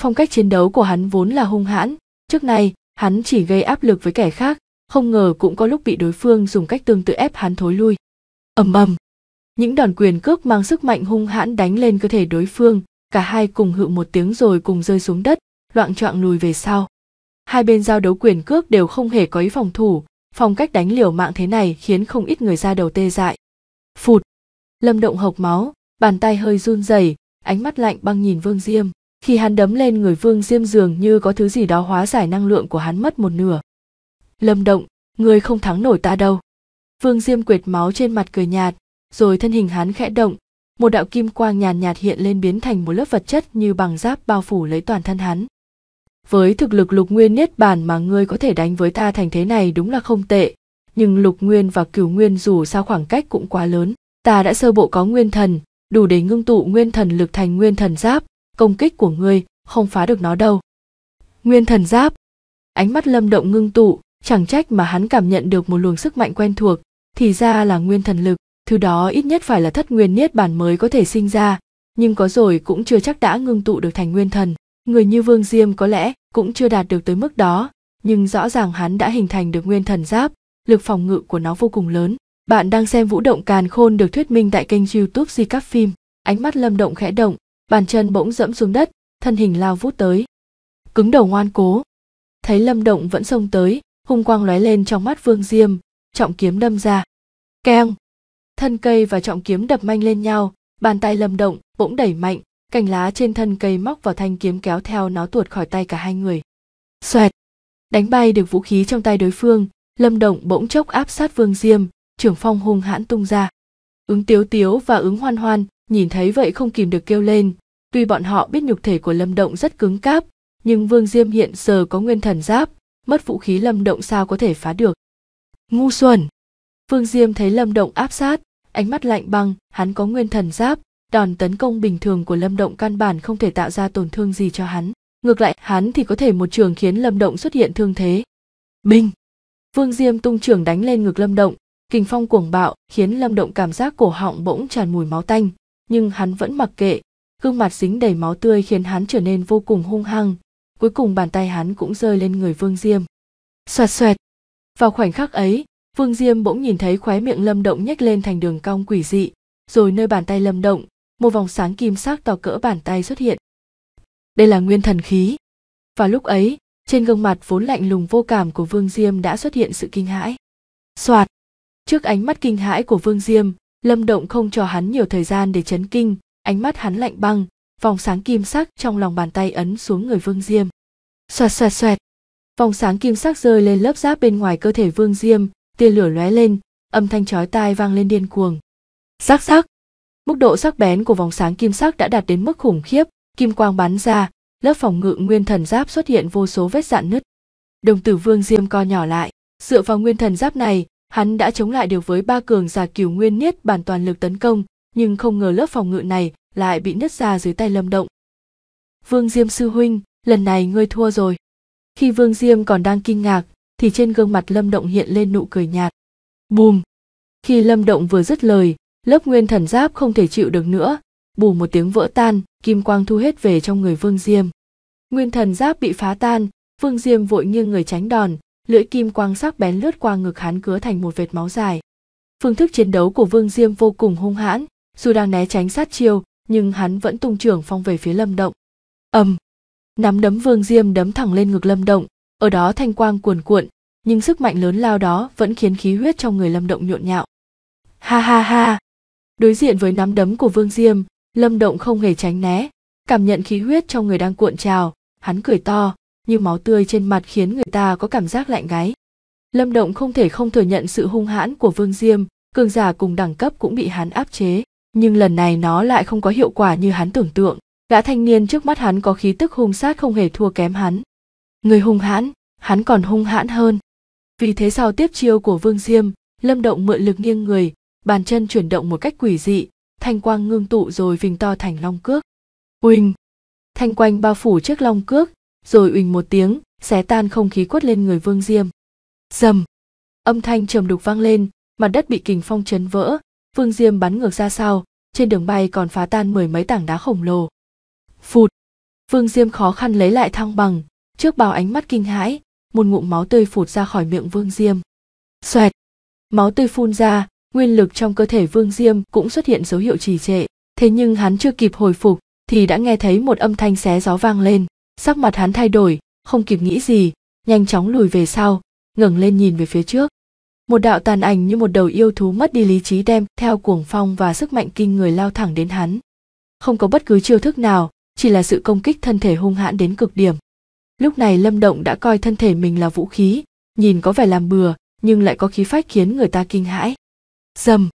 phong cách chiến đấu của hắn vốn là hung hãn trước nay hắn chỉ gây áp lực với kẻ khác không ngờ cũng có lúc bị đối phương dùng cách tương tự ép hắn thối lui ầm ầm những đòn quyền cước mang sức mạnh hung hãn đánh lên cơ thể đối phương cả hai cùng hự một tiếng rồi cùng rơi xuống đất loạn choạng lùi về sau. Hai bên giao đấu quyền cước đều không hề có ý phòng thủ, phong cách đánh liều mạng thế này khiến không ít người ra đầu tê dại. Phụt! Lâm Động hộc máu, bàn tay hơi run rẩy, ánh mắt lạnh băng nhìn Vương Diêm. Khi hắn đấm lên người Vương Diêm dường như có thứ gì đó hóa giải năng lượng của hắn mất một nửa. Lâm Động, người không thắng nổi ta đâu. Vương Diêm quệt máu trên mặt cười nhạt, rồi thân hình hắn khẽ động, một đạo kim quang nhàn nhạt hiện lên biến thành một lớp vật chất như bằng giáp bao phủ lấy toàn thân hắn với thực lực lục nguyên niết bàn mà ngươi có thể đánh với ta thành thế này đúng là không tệ nhưng lục nguyên và cửu nguyên dù sao khoảng cách cũng quá lớn ta đã sơ bộ có nguyên thần đủ để ngưng tụ nguyên thần lực thành nguyên thần giáp công kích của ngươi không phá được nó đâu nguyên thần giáp ánh mắt lâm động ngưng tụ chẳng trách mà hắn cảm nhận được một luồng sức mạnh quen thuộc thì ra là nguyên thần lực thứ đó ít nhất phải là thất nguyên niết bàn mới có thể sinh ra nhưng có rồi cũng chưa chắc đã ngưng tụ được thành nguyên thần người như vương diêm có lẽ cũng chưa đạt được tới mức đó nhưng rõ ràng hắn đã hình thành được nguyên thần giáp lực phòng ngự của nó vô cùng lớn bạn đang xem vũ động càn khôn được thuyết minh tại kênh youtube di các phim ánh mắt lâm động khẽ động bàn chân bỗng dẫm xuống đất thân hình lao vút tới cứng đầu ngoan cố thấy lâm động vẫn xông tới hung quang lóe lên trong mắt vương diêm trọng kiếm đâm ra keng thân cây và trọng kiếm đập manh lên nhau bàn tay lâm động bỗng đẩy mạnh cành lá trên thân cây móc vào thanh kiếm kéo theo nó tuột khỏi tay cả hai người xoẹt đánh bay được vũ khí trong tay đối phương lâm động bỗng chốc áp sát vương diêm trưởng phong hung hãn tung ra ứng tiếu tiếu và ứng hoan hoan nhìn thấy vậy không kìm được kêu lên tuy bọn họ biết nhục thể của lâm động rất cứng cáp nhưng vương diêm hiện giờ có nguyên thần giáp mất vũ khí lâm động sao có thể phá được ngu xuẩn vương diêm thấy lâm động áp sát ánh mắt lạnh băng hắn có nguyên thần giáp đòn tấn công bình thường của lâm động căn bản không thể tạo ra tổn thương gì cho hắn ngược lại hắn thì có thể một trường khiến lâm động xuất hiện thương thế binh vương diêm tung trường đánh lên ngực lâm động kình phong cuồng bạo khiến lâm động cảm giác cổ họng bỗng tràn mùi máu tanh nhưng hắn vẫn mặc kệ gương mặt dính đầy máu tươi khiến hắn trở nên vô cùng hung hăng cuối cùng bàn tay hắn cũng rơi lên người vương diêm xoẹt xoẹt vào khoảnh khắc ấy vương diêm bỗng nhìn thấy khóe miệng lâm động nhếch lên thành đường cong quỷ dị rồi nơi bàn tay lâm động một vòng sáng kim sắc to cỡ bàn tay xuất hiện đây là nguyên thần khí và lúc ấy trên gương mặt vốn lạnh lùng vô cảm của vương diêm đã xuất hiện sự kinh hãi soạt trước ánh mắt kinh hãi của vương diêm lâm động không cho hắn nhiều thời gian để chấn kinh ánh mắt hắn lạnh băng vòng sáng kim sắc trong lòng bàn tay ấn xuống người vương diêm xoẹt xoẹt xoẹt vòng sáng kim sắc rơi lên lớp giáp bên ngoài cơ thể vương diêm tia lửa lóe lên âm thanh chói tai vang lên điên cuồng sắc sắc. Mức độ sắc bén của vòng sáng kim sắc đã đạt đến mức khủng khiếp, kim quang bắn ra, lớp phòng ngự nguyên thần giáp xuất hiện vô số vết dạn nứt. Đồng tử Vương Diêm co nhỏ lại, dựa vào nguyên thần giáp này, hắn đã chống lại được với ba cường giả cửu nguyên niết bản toàn lực tấn công, nhưng không ngờ lớp phòng ngự này lại bị nứt ra dưới tay Lâm Động. Vương Diêm sư huynh, lần này ngươi thua rồi. Khi Vương Diêm còn đang kinh ngạc, thì trên gương mặt Lâm Động hiện lên nụ cười nhạt. Bùm! Khi Lâm Động vừa dứt lời, lớp nguyên thần giáp không thể chịu được nữa bù một tiếng vỡ tan kim quang thu hết về trong người vương diêm nguyên thần giáp bị phá tan vương diêm vội nghiêng người tránh đòn lưỡi kim quang sắc bén lướt qua ngực hắn cứa thành một vệt máu dài phương thức chiến đấu của vương diêm vô cùng hung hãn dù đang né tránh sát chiêu nhưng hắn vẫn tung trưởng phong về phía lâm động ầm nắm đấm vương diêm đấm thẳng lên ngực lâm động ở đó thanh quang cuồn cuộn nhưng sức mạnh lớn lao đó vẫn khiến khí huyết trong người lâm động nhộn nhạo ha ha ha đối diện với nắm đấm của vương diêm lâm động không hề tránh né cảm nhận khí huyết trong người đang cuộn trào hắn cười to như máu tươi trên mặt khiến người ta có cảm giác lạnh gáy lâm động không thể không thừa nhận sự hung hãn của vương diêm cường giả cùng đẳng cấp cũng bị hắn áp chế nhưng lần này nó lại không có hiệu quả như hắn tưởng tượng gã thanh niên trước mắt hắn có khí tức hung sát không hề thua kém hắn người hung hãn hắn còn hung hãn hơn vì thế sau tiếp chiêu của vương diêm lâm động mượn lực nghiêng người bàn chân chuyển động một cách quỷ dị thanh quang ngưng tụ rồi vình to thành long cước uỳnh thanh quanh bao phủ chiếc long cước rồi uỳnh một tiếng xé tan không khí quất lên người vương diêm dầm âm thanh trầm đục vang lên mặt đất bị kình phong chấn vỡ vương diêm bắn ngược ra sau trên đường bay còn phá tan mười mấy tảng đá khổng lồ phụt vương diêm khó khăn lấy lại thăng bằng trước bao ánh mắt kinh hãi một ngụm máu tươi phụt ra khỏi miệng vương diêm xoẹt máu tươi phun ra nguyên lực trong cơ thể Vương Diêm cũng xuất hiện dấu hiệu trì trệ, thế nhưng hắn chưa kịp hồi phục thì đã nghe thấy một âm thanh xé gió vang lên, sắc mặt hắn thay đổi, không kịp nghĩ gì, nhanh chóng lùi về sau, ngẩng lên nhìn về phía trước. Một đạo tàn ảnh như một đầu yêu thú mất đi lý trí đem theo cuồng phong và sức mạnh kinh người lao thẳng đến hắn. Không có bất cứ chiêu thức nào, chỉ là sự công kích thân thể hung hãn đến cực điểm. Lúc này Lâm Động đã coi thân thể mình là vũ khí, nhìn có vẻ làm bừa, nhưng lại có khí phách khiến người ta kinh hãi dầm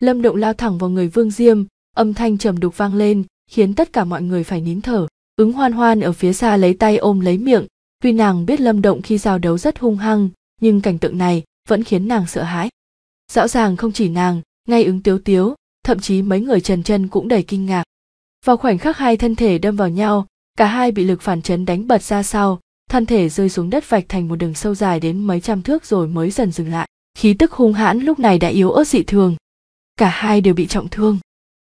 lâm động lao thẳng vào người vương diêm âm thanh trầm đục vang lên khiến tất cả mọi người phải nín thở ứng hoan hoan ở phía xa lấy tay ôm lấy miệng tuy nàng biết lâm động khi giao đấu rất hung hăng nhưng cảnh tượng này vẫn khiến nàng sợ hãi rõ ràng không chỉ nàng ngay ứng tiếu tiếu thậm chí mấy người trần chân cũng đầy kinh ngạc vào khoảnh khắc hai thân thể đâm vào nhau cả hai bị lực phản chấn đánh bật ra sau thân thể rơi xuống đất vạch thành một đường sâu dài đến mấy trăm thước rồi mới dần dừng lại khí tức hung hãn lúc này đã yếu ớt dị thường cả hai đều bị trọng thương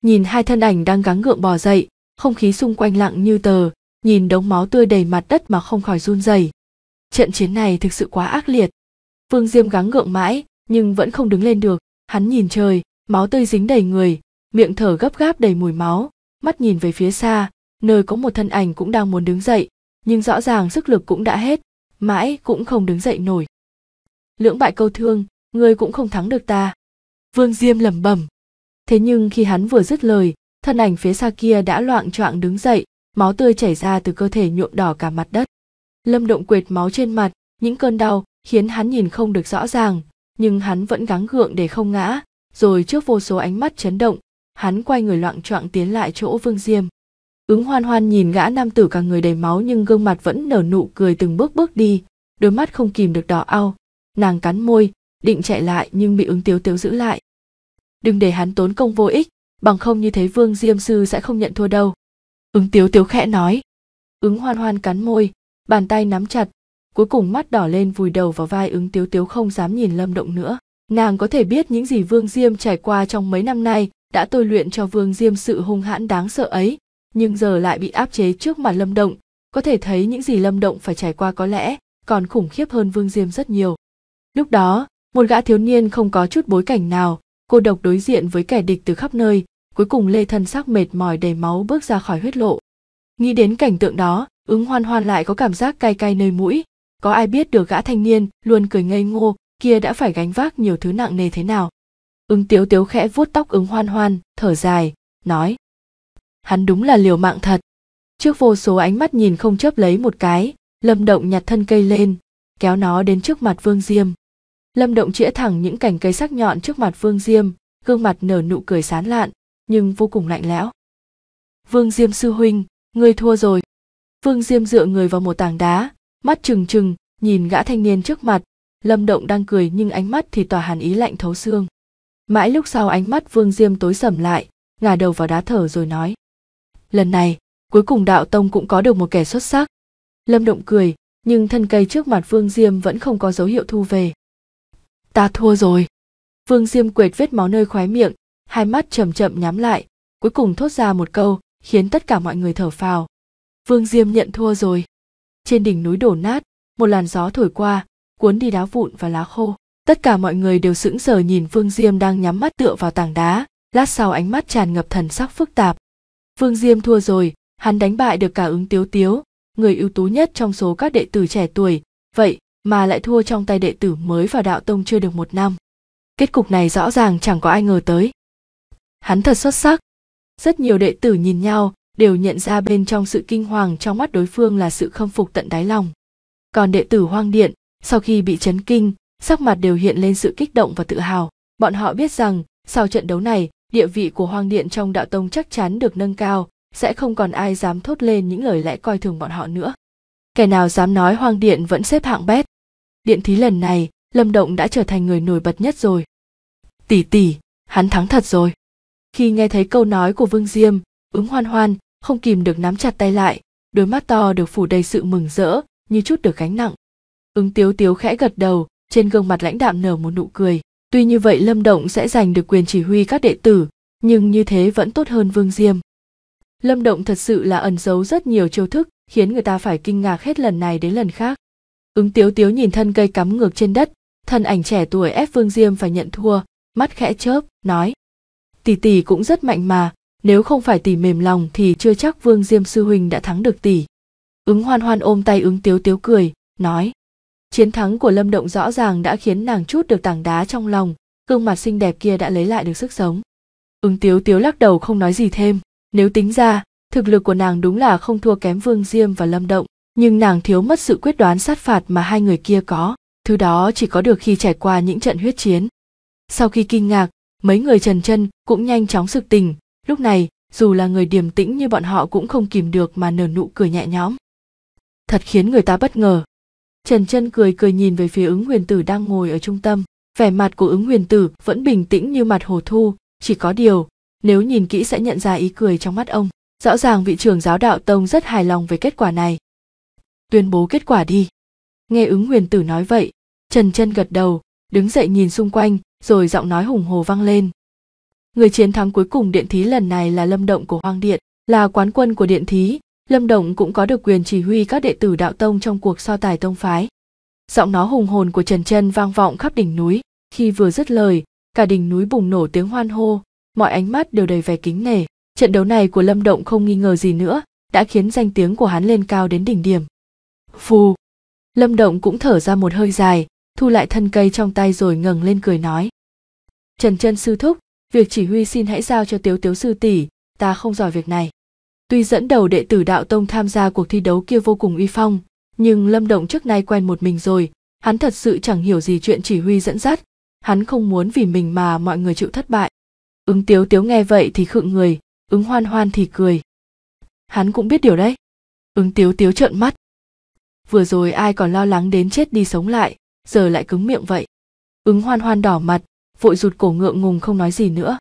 nhìn hai thân ảnh đang gắng gượng bò dậy không khí xung quanh lặng như tờ nhìn đống máu tươi đầy mặt đất mà không khỏi run rẩy trận chiến này thực sự quá ác liệt vương diêm gắng gượng mãi nhưng vẫn không đứng lên được hắn nhìn trời máu tươi dính đầy người miệng thở gấp gáp đầy mùi máu mắt nhìn về phía xa nơi có một thân ảnh cũng đang muốn đứng dậy nhưng rõ ràng sức lực cũng đã hết mãi cũng không đứng dậy nổi lưỡng bại câu thương ngươi cũng không thắng được ta vương diêm lẩm bẩm thế nhưng khi hắn vừa dứt lời thân ảnh phía xa kia đã loạn choạng đứng dậy máu tươi chảy ra từ cơ thể nhuộm đỏ cả mặt đất lâm động quệt máu trên mặt những cơn đau khiến hắn nhìn không được rõ ràng nhưng hắn vẫn gắng gượng để không ngã rồi trước vô số ánh mắt chấn động hắn quay người loạn choạng tiến lại chỗ vương diêm ứng hoan hoan nhìn gã nam tử cả người đầy máu nhưng gương mặt vẫn nở nụ cười từng bước bước đi đôi mắt không kìm được đỏ ao nàng cắn môi định chạy lại nhưng bị ứng tiếu tiếu giữ lại đừng để hắn tốn công vô ích bằng không như thế vương diêm sư sẽ không nhận thua đâu ứng tiếu tiếu khẽ nói ứng hoan hoan cắn môi bàn tay nắm chặt cuối cùng mắt đỏ lên vùi đầu vào vai ứng tiếu tiếu không dám nhìn lâm động nữa nàng có thể biết những gì vương diêm trải qua trong mấy năm nay đã tôi luyện cho vương diêm sự hung hãn đáng sợ ấy nhưng giờ lại bị áp chế trước mặt lâm động có thể thấy những gì lâm động phải trải qua có lẽ còn khủng khiếp hơn vương diêm rất nhiều lúc đó một gã thiếu niên không có chút bối cảnh nào cô độc đối diện với kẻ địch từ khắp nơi cuối cùng lê thân xác mệt mỏi đầy máu bước ra khỏi huyết lộ nghĩ đến cảnh tượng đó ứng hoan hoan lại có cảm giác cay cay nơi mũi có ai biết được gã thanh niên luôn cười ngây ngô kia đã phải gánh vác nhiều thứ nặng nề thế nào ứng tiếu tiếu khẽ vuốt tóc ứng hoan hoan thở dài nói hắn đúng là liều mạng thật trước vô số ánh mắt nhìn không chớp lấy một cái lâm động nhặt thân cây lên kéo nó đến trước mặt vương diêm lâm động chĩa thẳng những cành cây sắc nhọn trước mặt vương diêm gương mặt nở nụ cười sán lạn nhưng vô cùng lạnh lẽo vương diêm sư huynh ngươi thua rồi vương diêm dựa người vào một tảng đá mắt trừng trừng nhìn gã thanh niên trước mặt lâm động đang cười nhưng ánh mắt thì tỏa hàn ý lạnh thấu xương mãi lúc sau ánh mắt vương diêm tối sầm lại ngả đầu vào đá thở rồi nói lần này cuối cùng đạo tông cũng có được một kẻ xuất sắc lâm động cười nhưng thân cây trước mặt vương diêm vẫn không có dấu hiệu thu về ta thua rồi vương diêm quệt vết máu nơi khóe miệng hai mắt chậm chậm nhắm lại cuối cùng thốt ra một câu khiến tất cả mọi người thở phào vương diêm nhận thua rồi trên đỉnh núi đổ nát một làn gió thổi qua cuốn đi đá vụn và lá khô tất cả mọi người đều sững sờ nhìn vương diêm đang nhắm mắt tựa vào tảng đá lát sau ánh mắt tràn ngập thần sắc phức tạp vương diêm thua rồi hắn đánh bại được cả ứng tiếu tiếu người ưu tú nhất trong số các đệ tử trẻ tuổi vậy mà lại thua trong tay đệ tử mới vào đạo tông chưa được một năm kết cục này rõ ràng chẳng có ai ngờ tới hắn thật xuất sắc rất nhiều đệ tử nhìn nhau đều nhận ra bên trong sự kinh hoàng trong mắt đối phương là sự khâm phục tận đáy lòng còn đệ tử hoang điện sau khi bị chấn kinh sắc mặt đều hiện lên sự kích động và tự hào bọn họ biết rằng sau trận đấu này địa vị của hoang điện trong đạo tông chắc chắn được nâng cao sẽ không còn ai dám thốt lên những lời lẽ coi thường bọn họ nữa kẻ nào dám nói hoang điện vẫn xếp hạng bét điện thí lần này lâm động đã trở thành người nổi bật nhất rồi tỷ tỷ hắn thắng thật rồi khi nghe thấy câu nói của vương diêm ứng hoan hoan không kìm được nắm chặt tay lại đôi mắt to được phủ đầy sự mừng rỡ như chút được gánh nặng ứng tiếu tiếu khẽ gật đầu trên gương mặt lãnh đạm nở một nụ cười tuy như vậy lâm động sẽ giành được quyền chỉ huy các đệ tử nhưng như thế vẫn tốt hơn vương diêm lâm động thật sự là ẩn giấu rất nhiều chiêu thức khiến người ta phải kinh ngạc hết lần này đến lần khác ứng tiếu tiếu nhìn thân cây cắm ngược trên đất thân ảnh trẻ tuổi ép vương diêm phải nhận thua mắt khẽ chớp nói tỷ tỷ cũng rất mạnh mà nếu không phải tỷ mềm lòng thì chưa chắc vương diêm sư huynh đã thắng được tỷ ứng hoan hoan ôm tay ứng tiếu tiếu cười nói chiến thắng của lâm động rõ ràng đã khiến nàng chút được tảng đá trong lòng gương mặt xinh đẹp kia đã lấy lại được sức sống ứng tiếu tiếu lắc đầu không nói gì thêm nếu tính ra thực lực của nàng đúng là không thua kém vương diêm và lâm động nhưng nàng thiếu mất sự quyết đoán sát phạt mà hai người kia có thứ đó chỉ có được khi trải qua những trận huyết chiến sau khi kinh ngạc mấy người trần chân cũng nhanh chóng sực tình lúc này dù là người điềm tĩnh như bọn họ cũng không kìm được mà nở nụ cười nhẹ nhõm thật khiến người ta bất ngờ trần chân cười cười nhìn về phía ứng huyền tử đang ngồi ở trung tâm vẻ mặt của ứng huyền tử vẫn bình tĩnh như mặt hồ thu chỉ có điều nếu nhìn kỹ sẽ nhận ra ý cười trong mắt ông rõ ràng vị trưởng giáo đạo tông rất hài lòng về kết quả này tuyên bố kết quả đi nghe ứng huyền tử nói vậy trần chân gật đầu đứng dậy nhìn xung quanh rồi giọng nói hùng hồ vang lên người chiến thắng cuối cùng điện thí lần này là lâm động của hoàng điện là quán quân của điện thí lâm động cũng có được quyền chỉ huy các đệ tử đạo tông trong cuộc so tài tông phái giọng nó hùng hồn của trần chân vang vọng khắp đỉnh núi khi vừa dứt lời cả đỉnh núi bùng nổ tiếng hoan hô mọi ánh mắt đều đầy vẻ kính nể trận đấu này của lâm động không nghi ngờ gì nữa đã khiến danh tiếng của hắn lên cao đến đỉnh điểm phù lâm động cũng thở ra một hơi dài thu lại thân cây trong tay rồi ngẩng lên cười nói trần chân sư thúc việc chỉ huy xin hãy giao cho tiếu tiếu sư tỷ ta không giỏi việc này tuy dẫn đầu đệ tử đạo tông tham gia cuộc thi đấu kia vô cùng uy phong nhưng lâm động trước nay quen một mình rồi hắn thật sự chẳng hiểu gì chuyện chỉ huy dẫn dắt hắn không muốn vì mình mà mọi người chịu thất bại ứng tiếu tiếu nghe vậy thì khựng người ứng hoan hoan thì cười hắn cũng biết điều đấy ứng tiếu tiếu trợn mắt vừa rồi ai còn lo lắng đến chết đi sống lại giờ lại cứng miệng vậy ứng hoan hoan đỏ mặt vội rụt cổ ngượng ngùng không nói gì nữa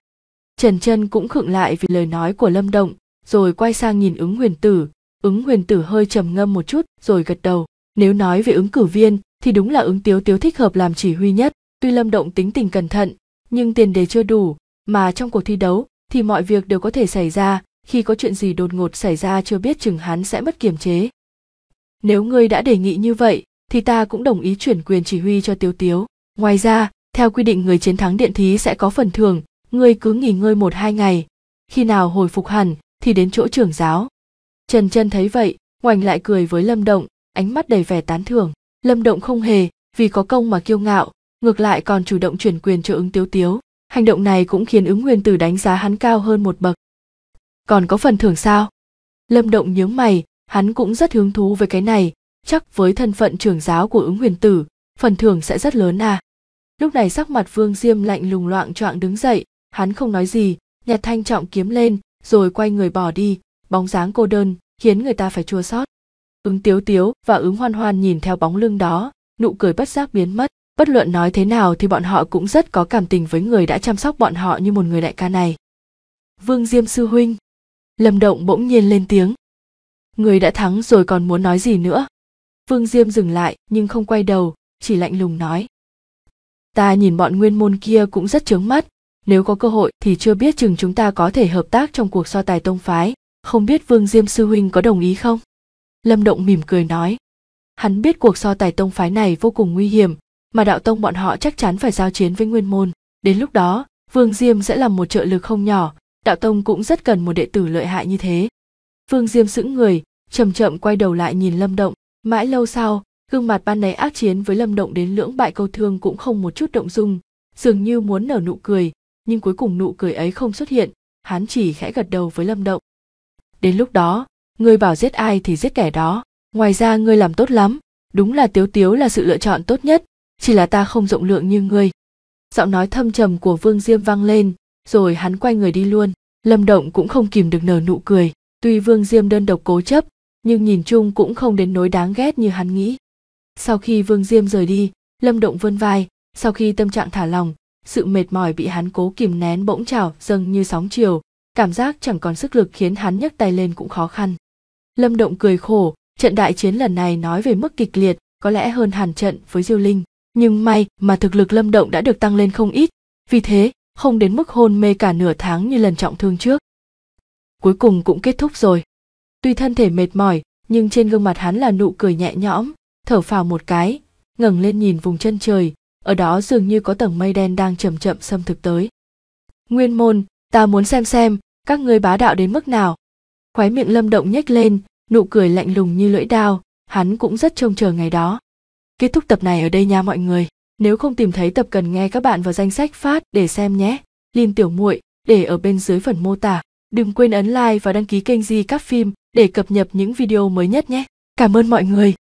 trần chân cũng khựng lại vì lời nói của lâm động rồi quay sang nhìn ứng huyền tử ứng huyền tử hơi trầm ngâm một chút rồi gật đầu nếu nói về ứng cử viên thì đúng là ứng tiếu tiếu thích hợp làm chỉ huy nhất tuy lâm động tính tình cẩn thận nhưng tiền đề chưa đủ mà trong cuộc thi đấu thì mọi việc đều có thể xảy ra khi có chuyện gì đột ngột xảy ra chưa biết chừng hắn sẽ mất kiềm chế nếu ngươi đã đề nghị như vậy thì ta cũng đồng ý chuyển quyền chỉ huy cho tiếu tiếu ngoài ra theo quy định người chiến thắng điện thí sẽ có phần thưởng ngươi cứ nghỉ ngơi một hai ngày khi nào hồi phục hẳn thì đến chỗ trưởng giáo trần chân thấy vậy ngoảnh lại cười với lâm động ánh mắt đầy vẻ tán thưởng lâm động không hề vì có công mà kiêu ngạo ngược lại còn chủ động chuyển quyền cho ứng tiếu tiếu hành động này cũng khiến ứng nguyên tử đánh giá hắn cao hơn một bậc còn có phần thưởng sao lâm động nhướng mày hắn cũng rất hứng thú với cái này chắc với thân phận trưởng giáo của ứng huyền tử phần thưởng sẽ rất lớn à lúc này sắc mặt vương diêm lạnh lùng loạng choạng đứng dậy hắn không nói gì nhặt thanh trọng kiếm lên rồi quay người bỏ đi bóng dáng cô đơn khiến người ta phải chua xót ứng tiếu tiếu và ứng hoan hoan nhìn theo bóng lưng đó nụ cười bất giác biến mất bất luận nói thế nào thì bọn họ cũng rất có cảm tình với người đã chăm sóc bọn họ như một người đại ca này vương diêm sư huynh lâm động bỗng nhiên lên tiếng người đã thắng rồi còn muốn nói gì nữa vương diêm dừng lại nhưng không quay đầu chỉ lạnh lùng nói ta nhìn bọn nguyên môn kia cũng rất chướng mắt nếu có cơ hội thì chưa biết chừng chúng ta có thể hợp tác trong cuộc so tài tông phái không biết vương diêm sư huynh có đồng ý không lâm động mỉm cười nói hắn biết cuộc so tài tông phái này vô cùng nguy hiểm mà đạo tông bọn họ chắc chắn phải giao chiến với nguyên môn đến lúc đó vương diêm sẽ là một trợ lực không nhỏ đạo tông cũng rất cần một đệ tử lợi hại như thế vương diêm sững người chậm chậm quay đầu lại nhìn lâm động mãi lâu sau gương mặt ban nấy ác chiến với lâm động đến lưỡng bại câu thương cũng không một chút động dung dường như muốn nở nụ cười nhưng cuối cùng nụ cười ấy không xuất hiện hắn chỉ khẽ gật đầu với lâm động đến lúc đó ngươi bảo giết ai thì giết kẻ đó ngoài ra ngươi làm tốt lắm đúng là tiếu tiếu là sự lựa chọn tốt nhất chỉ là ta không rộng lượng như ngươi giọng nói thâm trầm của vương diêm vang lên rồi hắn quay người đi luôn lâm động cũng không kìm được nở nụ cười tuy vương diêm đơn độc cố chấp nhưng nhìn chung cũng không đến nỗi đáng ghét như hắn nghĩ sau khi vương diêm rời đi lâm động vươn vai sau khi tâm trạng thả lòng sự mệt mỏi bị hắn cố kìm nén bỗng trào dâng như sóng chiều cảm giác chẳng còn sức lực khiến hắn nhấc tay lên cũng khó khăn lâm động cười khổ trận đại chiến lần này nói về mức kịch liệt có lẽ hơn hẳn trận với diêu linh nhưng may mà thực lực lâm động đã được tăng lên không ít vì thế không đến mức hôn mê cả nửa tháng như lần trọng thương trước cuối cùng cũng kết thúc rồi tuy thân thể mệt mỏi nhưng trên gương mặt hắn là nụ cười nhẹ nhõm thở phào một cái ngẩng lên nhìn vùng chân trời ở đó dường như có tầng mây đen đang chậm chậm xâm thực tới nguyên môn ta muốn xem xem các ngươi bá đạo đến mức nào khóe miệng lâm động nhếch lên nụ cười lạnh lùng như lưỡi dao hắn cũng rất trông chờ ngày đó kết thúc tập này ở đây nha mọi người nếu không tìm thấy tập cần nghe các bạn vào danh sách phát để xem nhé lin tiểu muội để ở bên dưới phần mô tả đừng quên ấn like và đăng ký kênh di các phim để cập nhật những video mới nhất nhé. Cảm ơn mọi người.